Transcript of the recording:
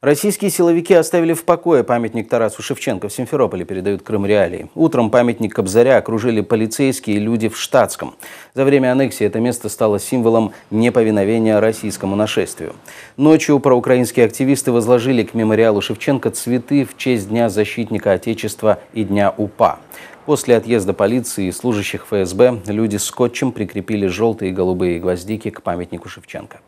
Российские силовики оставили в покое памятник Тарасу Шевченко в Симферополе, передают Крым Реалии. Утром памятник Кобзаря окружили полицейские и люди в штатском. За время аннексии это место стало символом неповиновения российскому нашествию. Ночью проукраинские активисты возложили к мемориалу Шевченко цветы в честь Дня защитника Отечества и Дня УПА. После отъезда полиции и служащих ФСБ люди скотчем прикрепили желтые и голубые гвоздики к памятнику Шевченко.